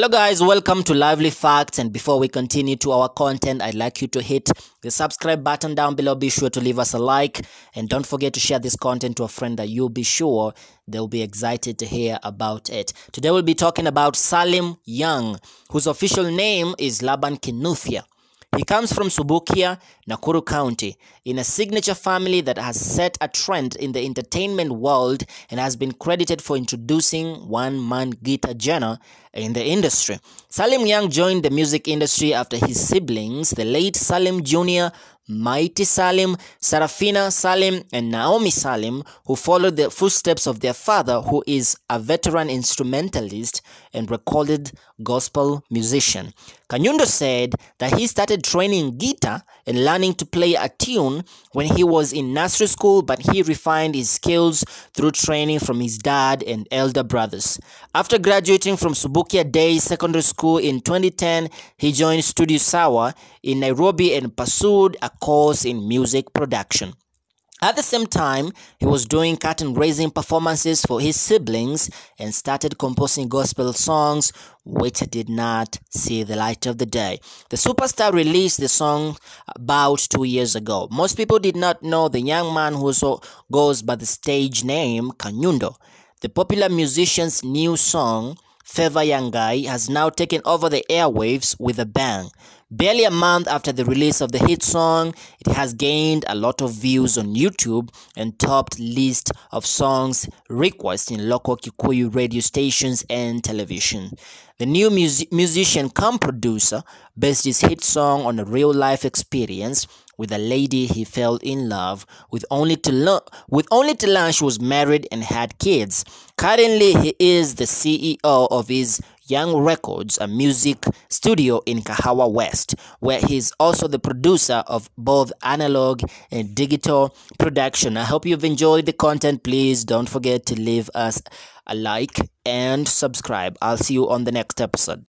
Hello guys, welcome to Lively Facts and before we continue to our content, I'd like you to hit the subscribe button down below, be sure to leave us a like and don't forget to share this content to a friend that you'll be sure they'll be excited to hear about it. Today we'll be talking about Salim Young, whose official name is Laban Kinuthia. He comes from Subukia, Nakuru County, in a signature family that has set a trend in the entertainment world and has been credited for introducing one-man guitar genre in the industry. Salim Young joined the music industry after his siblings, the late Salim Jr., Mighty Salim, Sarafina Salim, and Naomi Salim, who followed the footsteps of their father, who is a veteran instrumentalist and recorded gospel musician. Kanyundo said that he started training guitar and learning to play a tune when he was in nursery school, but he refined his skills through training from his dad and elder brothers. After graduating from Subukia Day Secondary School in 2010, he joined Studio Sawa in Nairobi and pursued a course in music production. At the same time, he was doing curtain raising performances for his siblings and started composing gospel songs which did not see the light of the day. The superstar released the song about two years ago. Most people did not know the young man who goes by the stage name Kanyundo. The popular musician's new song Feva Yangai has now taken over the airwaves with a bang. Barely a month after the release of the hit song, it has gained a lot of views on YouTube and topped list of songs requests in local Kikuyu radio stations and television. The new music musician cum producer based his hit song on a real life experience with a lady he fell in love with only to with only to learn she was married and had kids. Currently, he is the CEO of his Young Records, a music studio in Kahawa West, where he's also the producer of both analog and digital production. I hope you've enjoyed the content. Please don't forget to leave us a like and subscribe. I'll see you on the next episode.